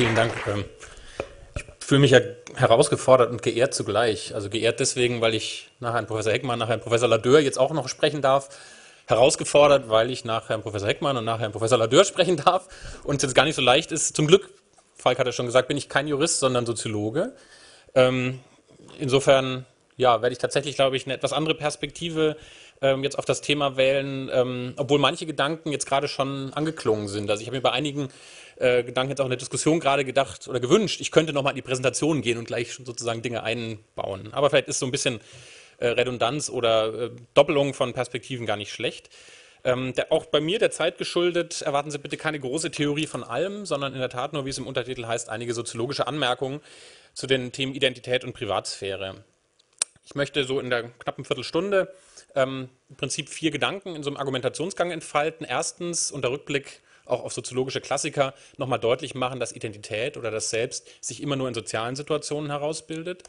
vielen Dank. Ähm, ich fühle mich ja herausgefordert und geehrt zugleich. Also geehrt deswegen, weil ich nach Herrn Professor Heckmann, nach Herrn Professor Ladeur jetzt auch noch sprechen darf. Herausgefordert, weil ich nach Herrn Professor Heckmann und nach Herrn Professor Ladeur sprechen darf und es jetzt gar nicht so leicht ist. Zum Glück, Falk hat ja schon gesagt, bin ich kein Jurist, sondern Soziologe. Ähm, insofern ja, werde ich tatsächlich, glaube ich, eine etwas andere Perspektive ähm, jetzt auf das Thema wählen, ähm, obwohl manche Gedanken jetzt gerade schon angeklungen sind. Also ich habe mir bei einigen äh, Gedanken jetzt auch in der Diskussion gerade gedacht oder gewünscht, ich könnte nochmal in die Präsentation gehen und gleich schon sozusagen Dinge einbauen. Aber vielleicht ist so ein bisschen äh, Redundanz oder äh, Doppelung von Perspektiven gar nicht schlecht. Ähm, der, auch bei mir der Zeit geschuldet, erwarten Sie bitte keine große Theorie von allem, sondern in der Tat nur, wie es im Untertitel heißt, einige soziologische Anmerkungen zu den Themen Identität und Privatsphäre. Ich möchte so in der knappen Viertelstunde ähm, im Prinzip vier Gedanken in so einem Argumentationsgang entfalten. Erstens unter Rückblick auch auf soziologische Klassiker nochmal deutlich machen, dass Identität oder das Selbst sich immer nur in sozialen Situationen herausbildet.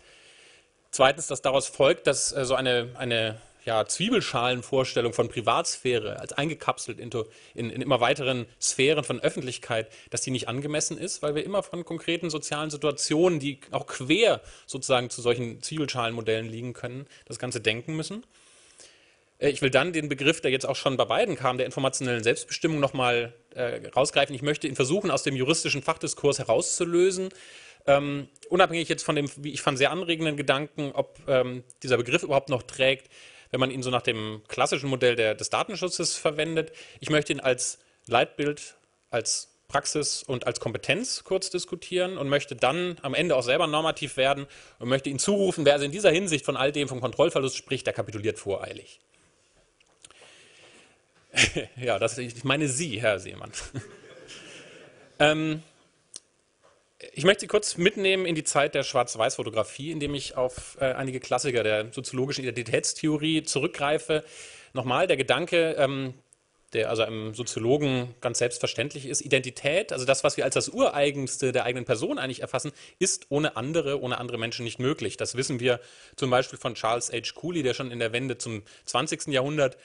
Zweitens, dass daraus folgt, dass äh, so eine, eine ja, Zwiebelschalenvorstellung von Privatsphäre als eingekapselt in, in, in, immer weiteren Sphären von Öffentlichkeit, dass die nicht angemessen ist, weil wir immer von konkreten sozialen Situationen, die auch quer sozusagen zu solchen Zwiebelschalenmodellen liegen können, das Ganze denken müssen. Äh, ich will dann den Begriff, der jetzt auch schon bei beiden kam, der informationellen Selbstbestimmung nochmal äh, rausgreifen. Ich möchte ihn versuchen, aus dem juristischen Fachdiskurs herauszulösen. Ähm, unabhängig jetzt von dem, wie ich fand, sehr anregenden Gedanken, ob ähm, dieser Begriff überhaupt noch trägt, wenn man ihn so nach dem klassischen Modell der, des Datenschutzes verwendet. Ich möchte ihn als Leitbild, als Praxis und als Kompetenz kurz diskutieren und möchte dann am Ende auch selber normativ werden und möchte ihn zurufen, wer also in dieser Hinsicht von all dem vom Kontrollverlust spricht, der kapituliert voreilig. ja, das, ich meine Sie, Herr Seemann. ähm, ich möchte Sie kurz mitnehmen in die Zeit der Schwarz-Weiß-Fotografie, indem ich auf äh, einige Klassiker der soziologischen Identitätstheorie zurückgreife. Nochmal der Gedanke, ähm, der also einem Soziologen ganz selbstverständlich ist, Identität, also das, was wir als das Ureigenste der eigenen Person eigentlich erfassen, ist ohne andere, ohne andere Menschen nicht möglich. Das wissen wir zum Beispiel von Charles H. Cooley, der schon in der Wende zum 20. Jahrhundert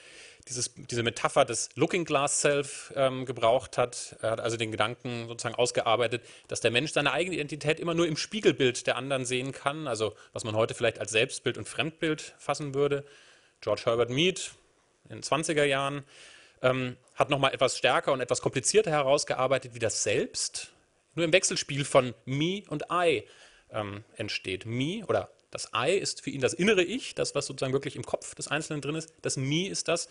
dieses, diese Metapher des Looking Glass Self ähm, gebraucht hat. Er hat also den Gedanken sozusagen ausgearbeitet, dass der Mensch seine eigene Identität immer nur im Spiegelbild der anderen sehen kann, also was man heute vielleicht als Selbstbild und Fremdbild fassen würde. George Herbert Mead in den 20er Jahren ähm, hat nochmal etwas stärker und etwas komplizierter herausgearbeitet, wie das Selbst nur im Wechselspiel von Me und I ähm, entsteht. Me oder das I ist für ihn das innere Ich, das, was sozusagen wirklich im Kopf des Einzelnen drin ist. Das Mi ist das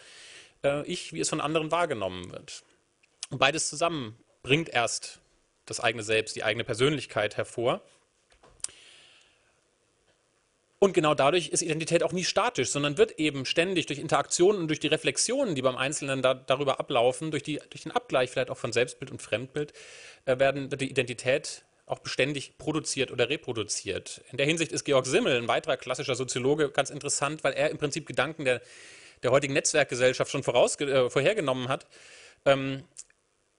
äh, Ich, wie es von anderen wahrgenommen wird. Und beides zusammen bringt erst das eigene Selbst, die eigene Persönlichkeit hervor. Und genau dadurch ist Identität auch nie statisch, sondern wird eben ständig durch Interaktionen und durch die Reflexionen, die beim Einzelnen da, darüber ablaufen, durch, die, durch, den Abgleich vielleicht auch von Selbstbild und Fremdbild, äh, werden, wird die Identität auch beständig produziert oder reproduziert. In der Hinsicht ist Georg Simmel, ein weiterer klassischer Soziologe, ganz interessant, weil er im Prinzip Gedanken der, der heutigen Netzwerkgesellschaft schon äh, vorhergenommen hat, ähm,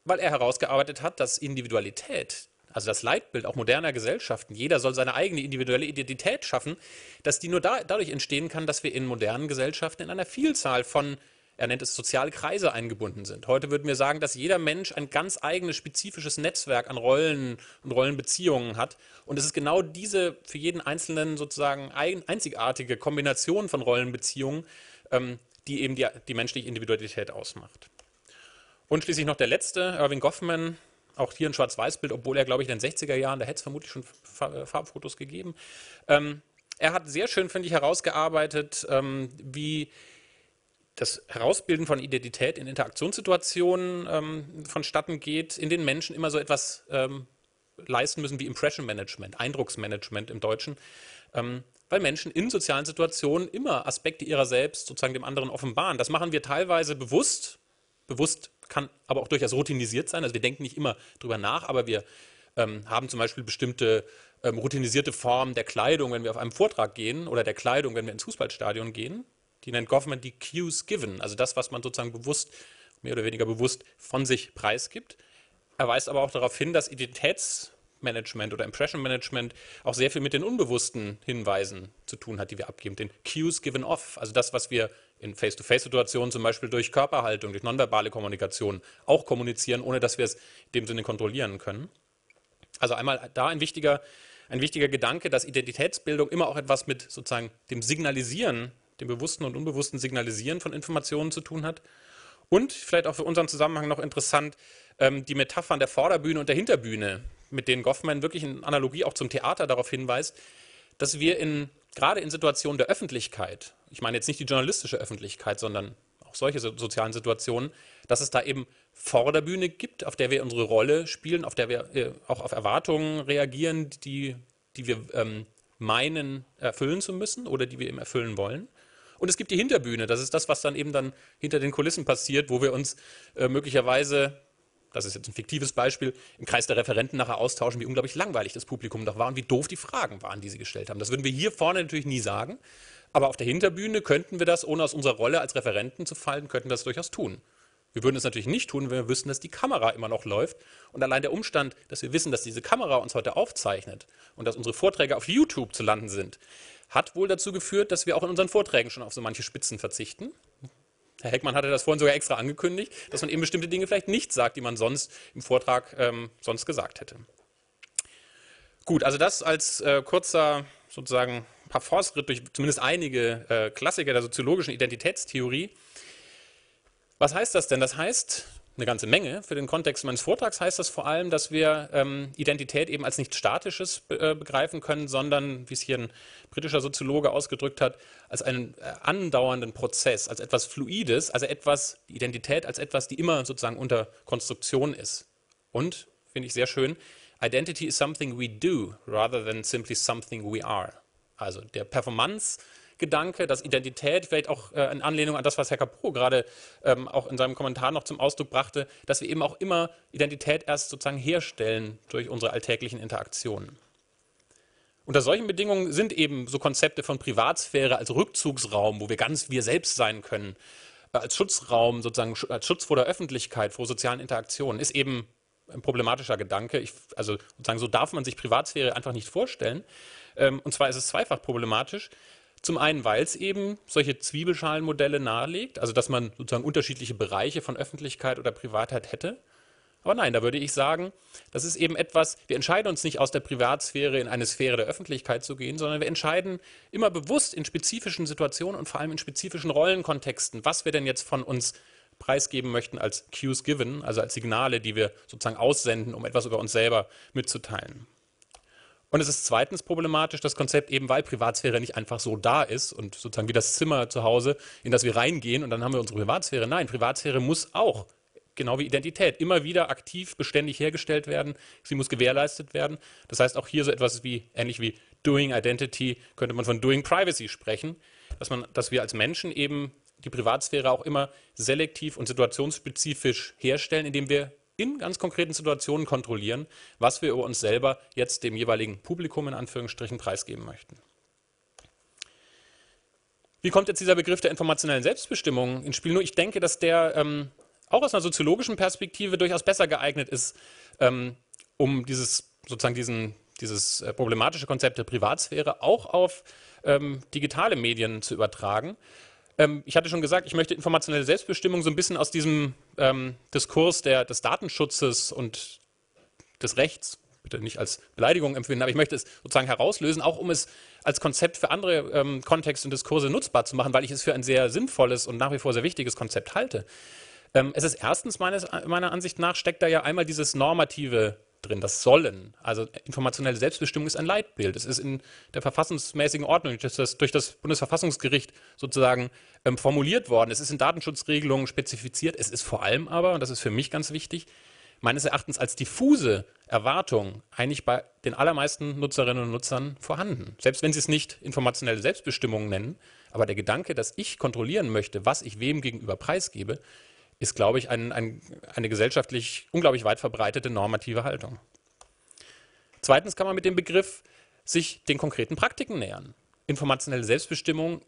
weil er herausgearbeitet hat, dass Individualität, also das Leitbild auch moderner Gesellschaften, jeder soll seine eigene individuelle Identität schaffen, dass die nur da, dadurch entstehen kann, dass wir in modernen Gesellschaften in einer Vielzahl von er nennt es soziale Kreise eingebunden sind. Heute würden wir sagen, dass jeder Mensch ein ganz eigenes spezifisches Netzwerk an Rollen und Rollenbeziehungen hat. Und es ist genau diese für jeden Einzelnen sozusagen einzigartige Kombination von Rollenbeziehungen, ähm, die eben die, die menschliche Individualität ausmacht. Und schließlich noch der letzte, Irving Goffman, auch hier ein Schwarz-Weiß-Bild, obwohl er, glaube ich, in den 60er Jahren, da hätte es vermutlich schon äh, Farbfotos gegeben. Ähm, er hat sehr schön, finde ich, herausgearbeitet, ähm, wie das Herausbilden von Identität in Interaktionssituationen ähm, vonstatten geht, in den Menschen immer so etwas ähm, leisten müssen wie Impression Management, Eindrucksmanagement im Deutschen, ähm, weil Menschen in sozialen Situationen immer Aspekte ihrer selbst sozusagen dem anderen offenbaren. Das machen wir teilweise bewusst, bewusst kann aber auch durchaus routinisiert sein, also wir denken nicht immer drüber nach, aber wir ähm, haben zum Beispiel bestimmte ähm, routinisierte Formen der Kleidung, wenn wir auf einem Vortrag gehen oder der Kleidung, wenn wir ins Fußballstadion gehen die nennt Government die Cues Given, also das, was man sozusagen bewusst, mehr oder weniger bewusst von sich preisgibt. Er weist aber auch darauf hin, dass Identitätsmanagement oder Impression Management auch sehr viel mit den unbewussten Hinweisen zu tun hat, die wir abgeben, den Cues Given Off, also das, was wir in Face-to-Face-Situationen zum Beispiel durch Körperhaltung, durch nonverbale Kommunikation auch kommunizieren, ohne dass wir es in dem Sinne kontrollieren können. Also einmal da ein wichtiger, ein wichtiger Gedanke, dass Identitätsbildung immer auch etwas mit sozusagen dem Signalisieren dem bewussten und unbewussten Signalisieren von Informationen zu tun hat. Und vielleicht auch für unseren Zusammenhang noch interessant, ähm, die Metaphern der Vorderbühne und der Hinterbühne, mit denen Goffman wirklich in Analogie auch zum Theater darauf hinweist, dass wir in, gerade in Situationen der Öffentlichkeit, ich meine jetzt nicht die journalistische Öffentlichkeit, sondern auch solche sozialen Situationen, dass es da eben Vorderbühne gibt, auf der wir unsere Rolle spielen, auf der wir äh, auch auf Erwartungen reagieren, die, die wir ähm, meinen erfüllen zu müssen oder die wir eben erfüllen wollen. Und es gibt die Hinterbühne. Das ist das, was dann eben dann hinter den Kulissen passiert, wo wir uns äh, möglicherweise das ist jetzt ein fiktives Beispiel, im Kreis der Referenten nachher austauschen, wie unglaublich langweilig das Publikum doch war und wie doof die Fragen waren, die sie gestellt haben. Das würden wir hier vorne natürlich nie sagen, aber auf der Hinterbühne könnten wir das, ohne aus unserer Rolle als Referenten zu fallen, könnten wir das durchaus tun. Wir würden es natürlich nicht tun, wenn wir wüssten, dass die Kamera immer noch läuft. Und allein der Umstand, dass wir wissen, dass diese Kamera uns heute aufzeichnet und dass unsere Vorträge auf YouTube zu landen sind, hat wohl dazu geführt, dass wir auch in unseren Vorträgen schon auf so manche Spitzen verzichten. Herr Heckmann hatte das vorhin sogar extra angekündigt, dass man eben bestimmte Dinge vielleicht nicht sagt, die man sonst im Vortrag ähm, sonst gesagt hätte. Gut, also das als äh, kurzer sozusagen Parforce-Ritt durch zumindest einige äh, Klassiker der soziologischen Identitätstheorie. Was heißt das denn? Das heißt, eine ganze Menge. Für den Kontext meines Vortrags heißt das vor allem, dass wir ähm, Identität eben als nichts Statisches äh, begreifen können, sondern, wie es hier ein britischer Soziologe ausgedrückt hat, als einen äh, andauernden Prozess, als etwas Fluides, also etwas, die Identität als etwas, die immer sozusagen unter Konstruktion ist. Und, finde ich sehr schön, Identity is something we do rather than simply something we are. Also der Performance Gedanke, dass Identität vielleicht auch äh, in Anlehnung an das, was Herr Capro gerade ähm, auch in seinem Kommentar noch zum Ausdruck brachte, dass wir eben auch immer Identität erst sozusagen herstellen durch unsere alltäglichen Interaktionen. Unter solchen Bedingungen sind eben so Konzepte von Privatsphäre als Rückzugsraum, wo wir ganz wir selbst sein können, äh, als Schutzraum, sozusagen als Schutz vor der Öffentlichkeit, vor sozialen Interaktionen, ist eben ein problematischer Gedanke. Ich, also sozusagen so darf man sich Privatsphäre einfach nicht vorstellen. Ähm, und zwar ist es zweifach problematisch. Zum einen, weil es eben solche Zwiebelschalenmodelle nahelegt, also dass man sozusagen unterschiedliche Bereiche von Öffentlichkeit oder Privatheit hätte. Aber nein, da würde ich sagen, das ist eben etwas, wir entscheiden uns nicht aus der Privatsphäre in eine Sphäre der Öffentlichkeit zu gehen, sondern wir entscheiden immer bewusst in spezifischen Situationen und vor allem in spezifischen Rollenkontexten, was wir denn jetzt von uns preisgeben möchten als Cues given, also als Signale, die wir sozusagen aussenden, um etwas über uns selber mitzuteilen. Und es ist zweitens problematisch, das Konzept eben, weil Privatsphäre nicht einfach so da ist und sozusagen wie das Zimmer zu Hause, in das wir reingehen und dann haben wir unsere Privatsphäre. Nein, Privatsphäre muss auch, genau wie Identität, immer wieder aktiv, beständig hergestellt werden. Sie muss gewährleistet werden. Das heißt, auch hier so etwas wie, ähnlich wie Doing Identity, könnte man von Doing Privacy sprechen, dass, man, dass wir als Menschen eben die Privatsphäre auch immer selektiv und situationsspezifisch herstellen, indem wir in ganz konkreten Situationen kontrollieren, was wir über uns selber jetzt dem jeweiligen Publikum in Anführungsstrichen preisgeben möchten. Wie kommt jetzt dieser Begriff der informationellen Selbstbestimmung ins Spiel? Nur ich denke, dass der ähm, auch aus einer soziologischen Perspektive durchaus besser geeignet ist, ähm, um dieses sozusagen diesen, dieses äh, problematische Konzept der Privatsphäre auch auf ähm, digitale Medien zu übertragen. Ähm, ich hatte schon gesagt, ich möchte informationelle Selbstbestimmung so ein bisschen aus diesem ähm, Diskurs der, des Datenschutzes und des Rechts bitte nicht als Beleidigung empfinden, aber ich möchte es sozusagen herauslösen, auch um es als Konzept für andere ähm, Kontexte und Diskurse nutzbar zu machen, weil ich es für ein sehr sinnvolles und nach wie vor sehr wichtiges Konzept halte. Ähm, es ist erstens meines, meiner Ansicht nach, steckt da ja einmal dieses normative drin, das Sollen. Also informationelle Selbstbestimmung ist ein Leitbild. Es ist in der verfassungsmäßigen Ordnung durch das, durch das Bundesverfassungsgericht sozusagen ähm, formuliert worden. Es ist in Datenschutzregelungen spezifiziert. Es ist vor allem aber, und das ist für mich ganz wichtig, meines Erachtens als diffuse Erwartung eigentlich bei den allermeisten Nutzerinnen und Nutzern vorhanden. Selbst wenn sie es nicht informationelle Selbstbestimmung nennen, aber der Gedanke, dass ich kontrollieren möchte, was ich wem gegenüber preisgebe, ist, glaube ich, ein, ein, eine gesellschaftlich unglaublich weit verbreitete normative Haltung. Zweitens kann man mit dem Begriff sich den konkreten Praktiken nähern. Informationelle Selbstbestimmung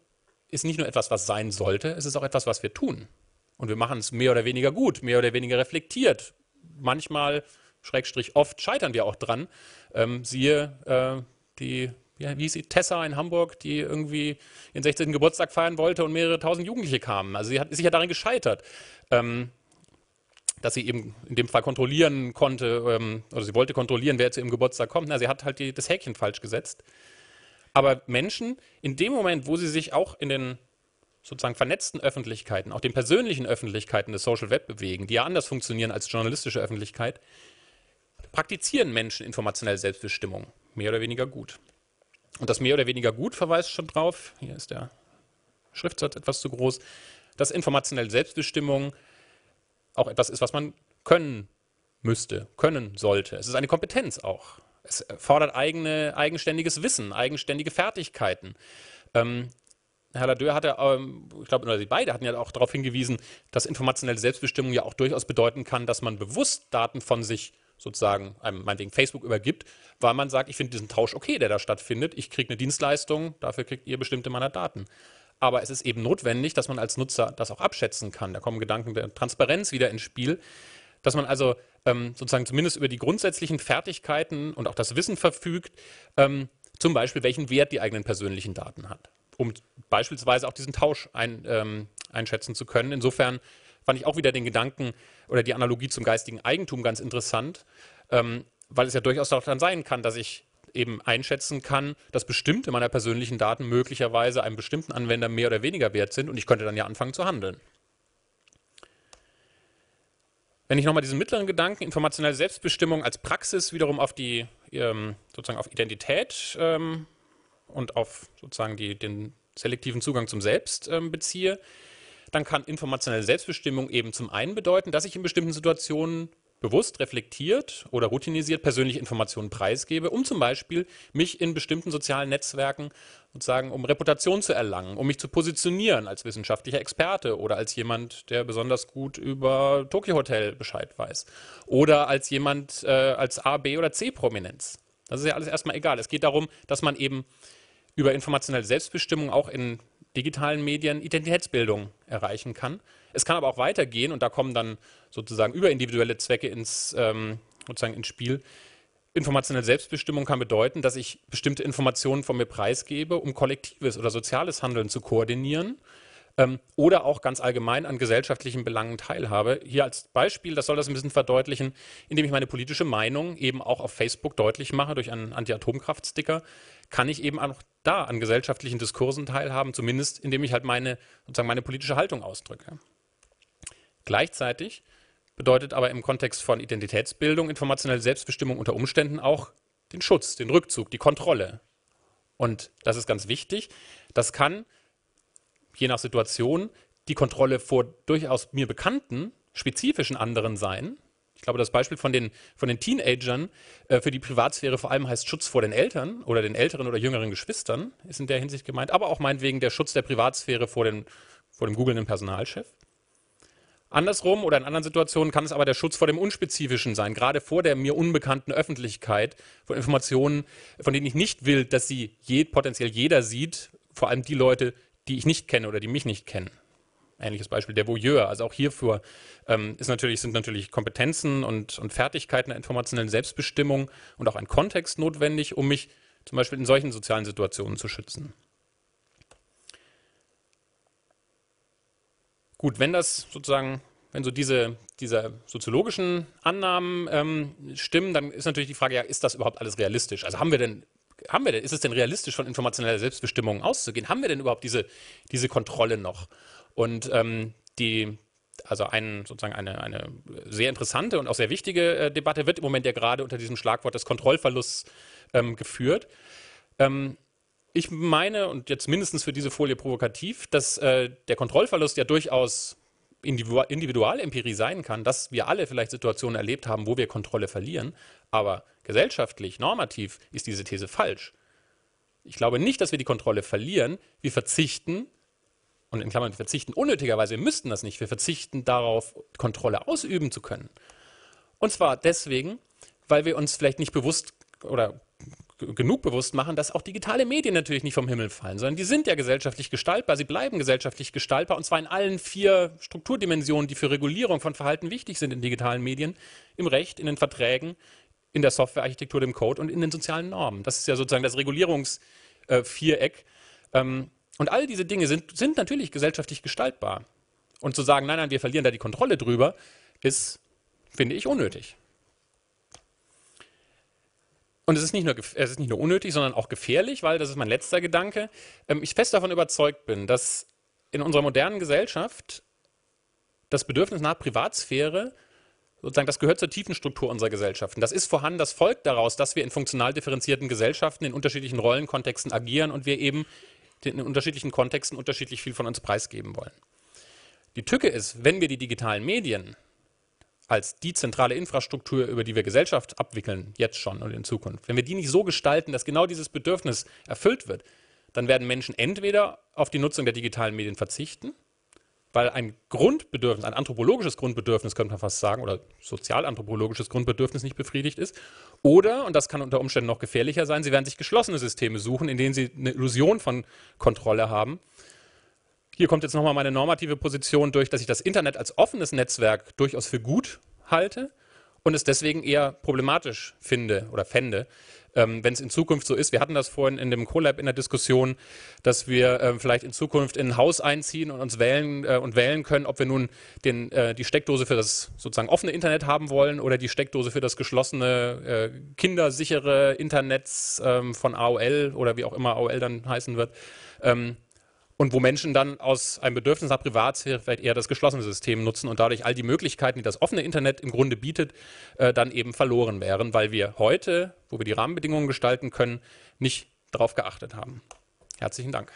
ist nicht nur etwas, was sein sollte, es ist auch etwas, was wir tun. Und wir machen es mehr oder weniger gut, mehr oder weniger reflektiert. Manchmal, schrägstrich oft, scheitern wir auch dran. Ähm, siehe äh, die wie, wie hieß sie, Tessa in Hamburg, die irgendwie ihren 16. Geburtstag feiern wollte und mehrere tausend Jugendliche kamen. Also sie hat, sich ja darin gescheitert. Ähm, dass sie eben in dem Fall kontrollieren konnte, ähm, oder sie wollte kontrollieren, wer zu ihrem Geburtstag kommt. Na, sie hat halt die, das Häkchen falsch gesetzt. Aber Menschen, in dem Moment, wo sie sich auch in den sozusagen vernetzten Öffentlichkeiten, auch den persönlichen Öffentlichkeiten des Social Web bewegen, die ja anders funktionieren als journalistische Öffentlichkeit, praktizieren Menschen informationelle Selbstbestimmung. Mehr oder weniger gut. Und das mehr oder weniger gut verweist schon drauf. Hier ist der Schriftsatz etwas zu groß. Dass informationelle Selbstbestimmung auch etwas ist, was man können müsste, können sollte. Es ist eine Kompetenz auch. Es fordert eigene, eigenständiges Wissen, eigenständige Fertigkeiten. Ähm, Herr Ladeur hatte, ähm, ich glaube, oder Sie beide hatten ja auch darauf hingewiesen, dass informationelle Selbstbestimmung ja auch durchaus bedeuten kann, dass man bewusst Daten von sich sozusagen einem meinetwegen Facebook übergibt, weil man sagt, ich finde diesen Tausch okay, der da stattfindet. Ich kriege eine Dienstleistung, dafür kriegt ihr bestimmte meiner Daten. Aber es ist eben notwendig, dass man als Nutzer das auch abschätzen kann. Da kommen Gedanken der Transparenz wieder ins Spiel, dass man also ähm, sozusagen zumindest über die grundsätzlichen Fertigkeiten und auch das Wissen verfügt, ähm, zum Beispiel welchen Wert die eigenen persönlichen Daten hat, um beispielsweise auch diesen Tausch ein, ähm, einschätzen zu können. Insofern fand ich auch wieder den Gedanken oder die Analogie zum geistigen Eigentum ganz interessant, ähm, weil es ja durchaus auch dann sein kann, dass ich eben einschätzen kann, dass bestimmte meiner persönlichen Daten möglicherweise einem bestimmten Anwender mehr oder weniger wert sind und ich könnte dann ja anfangen zu handeln. Wenn ich nochmal diesen mittleren Gedanken, informationelle Selbstbestimmung als Praxis wiederum auf die ähm, sozusagen auf Identität ähm, und auf sozusagen die, den selektiven Zugang zum Selbst ähm, beziehe, dann kann informationelle Selbstbestimmung eben zum einen bedeuten, dass ich in bestimmten Situationen bewusst, reflektiert oder routinisiert persönliche Informationen preisgebe, um zum Beispiel mich in bestimmten sozialen Netzwerken sozusagen, um Reputation zu erlangen, um mich zu positionieren als wissenschaftlicher Experte oder als jemand, der besonders gut über Tokyo Hotel Bescheid weiß oder als jemand, äh, als A, B oder C Prominenz. Das ist ja alles erstmal egal. Es geht darum, dass man eben über informationelle Selbstbestimmung auch in digitalen Medien Identitätsbildung erreichen kann. Es kann aber auch weitergehen und da kommen dann sozusagen überindividuelle Zwecke ins, ähm, sozusagen ins Spiel. Informationelle Selbstbestimmung kann bedeuten, dass ich bestimmte Informationen von mir preisgebe, um kollektives oder soziales Handeln zu koordinieren ähm, oder auch ganz allgemein an gesellschaftlichen Belangen teilhabe. Hier als Beispiel, das soll das ein bisschen verdeutlichen, indem ich meine politische Meinung eben auch auf Facebook deutlich mache durch einen Anti-Atomkraft-Sticker kann ich eben auch da an gesellschaftlichen Diskursen teilhaben, zumindest indem ich halt meine, sozusagen meine politische Haltung ausdrücke. Gleichzeitig bedeutet aber im Kontext von Identitätsbildung informationelle Selbstbestimmung unter Umständen auch den Schutz, den Rückzug, die Kontrolle. Und das ist ganz wichtig. Das kann, je nach Situation, die Kontrolle vor durchaus mir bekannten, spezifischen anderen sein, ich glaube, das Beispiel von den, von den Teenagern äh, für die Privatsphäre vor allem heißt Schutz vor den Eltern oder den älteren oder jüngeren Geschwistern, ist in der Hinsicht gemeint, aber auch meinetwegen der Schutz der Privatsphäre vor, den, vor dem googelnden Personalchef. Andersrum oder in anderen Situationen kann es aber der Schutz vor dem Unspezifischen sein, gerade vor der mir unbekannten Öffentlichkeit von Informationen, von denen ich nicht will, dass sie je, potenziell jeder sieht, vor allem die Leute, die ich nicht kenne oder die mich nicht kennen ähnliches Beispiel, der Voyeur. Also auch hierfür ähm, ist natürlich, sind natürlich Kompetenzen und, und Fertigkeiten der informationellen Selbstbestimmung und auch ein Kontext notwendig, um mich zum Beispiel in solchen sozialen Situationen zu schützen. Gut, wenn das sozusagen, wenn so diese, diese soziologischen Annahmen ähm, stimmen, dann ist natürlich die Frage, ja, ist das überhaupt alles realistisch? Also haben wir denn haben wir denn, ist es denn realistisch, von informationeller Selbstbestimmung auszugehen? Haben wir denn überhaupt diese, diese Kontrolle noch? Und ähm, die, also ein, sozusagen eine, eine sehr interessante und auch sehr wichtige äh, Debatte wird im Moment ja gerade unter diesem Schlagwort des Kontrollverlusts ähm, geführt. Ähm, ich meine, und jetzt mindestens für diese Folie provokativ, dass äh, der Kontrollverlust ja durchaus Individualempirie sein kann, dass wir alle vielleicht Situationen erlebt haben, wo wir Kontrolle verlieren, aber gesellschaftlich, normativ ist diese These falsch. Ich glaube nicht, dass wir die Kontrolle verlieren. Wir verzichten und in Klammern verzichten unnötigerweise, wir müssten das nicht, wir verzichten darauf, Kontrolle ausüben zu können. Und zwar deswegen, weil wir uns vielleicht nicht bewusst oder genug bewusst machen, dass auch digitale Medien natürlich nicht vom Himmel fallen, sondern die sind ja gesellschaftlich gestaltbar, sie bleiben gesellschaftlich gestaltbar und zwar in allen vier Strukturdimensionen, die für Regulierung von Verhalten wichtig sind in digitalen Medien, im Recht, in den Verträgen, in der Softwarearchitektur, dem Code und in den sozialen Normen. Das ist ja sozusagen das Regulierungsviereck. Äh, ähm, und all diese Dinge sind, sind natürlich gesellschaftlich gestaltbar. Und zu sagen, nein, nein, wir verlieren da die Kontrolle drüber, ist, finde ich, unnötig. Und es ist, nicht nur, es ist nicht nur unnötig, sondern auch gefährlich, weil, das ist mein letzter Gedanke, ähm, ich fest davon überzeugt bin, dass in unserer modernen Gesellschaft das Bedürfnis nach Privatsphäre, sozusagen, das gehört zur tiefen Struktur unserer Gesellschaften. Das ist vorhanden, das folgt daraus, dass wir in funktional differenzierten Gesellschaften in unterschiedlichen Rollenkontexten agieren und wir eben die in unterschiedlichen Kontexten unterschiedlich viel von uns preisgeben wollen. Die Tücke ist, wenn wir die digitalen Medien als die zentrale Infrastruktur, über die wir Gesellschaft abwickeln, jetzt schon und in Zukunft, wenn wir die nicht so gestalten, dass genau dieses Bedürfnis erfüllt wird, dann werden Menschen entweder auf die Nutzung der digitalen Medien verzichten weil ein Grundbedürfnis, ein anthropologisches Grundbedürfnis, könnte man fast sagen, oder sozialanthropologisches Grundbedürfnis nicht befriedigt ist. Oder, und das kann unter Umständen noch gefährlicher sein, sie werden sich geschlossene Systeme suchen, in denen sie eine Illusion von Kontrolle haben. Hier kommt jetzt nochmal meine normative Position durch, dass ich das Internet als offenes Netzwerk durchaus für gut halte und es deswegen eher problematisch finde oder fände, ähm, wenn es in Zukunft so ist, wir hatten das vorhin in dem Collab in der Diskussion, dass wir ähm, vielleicht in Zukunft in ein Haus einziehen und uns wählen äh, und wählen können, ob wir nun den, äh, die Steckdose für das sozusagen offene Internet haben wollen oder die Steckdose für das geschlossene, äh, kindersichere Internet ähm, von AOL oder wie auch immer AOL dann heißen wird. Ähm, und wo Menschen dann aus einem Bedürfnis nach Privatsphäre vielleicht eher das geschlossene System nutzen und dadurch all die Möglichkeiten, die das offene Internet im Grunde bietet, äh, dann eben verloren wären, weil wir heute, wo wir die Rahmenbedingungen gestalten können, nicht darauf geachtet haben. Herzlichen Dank.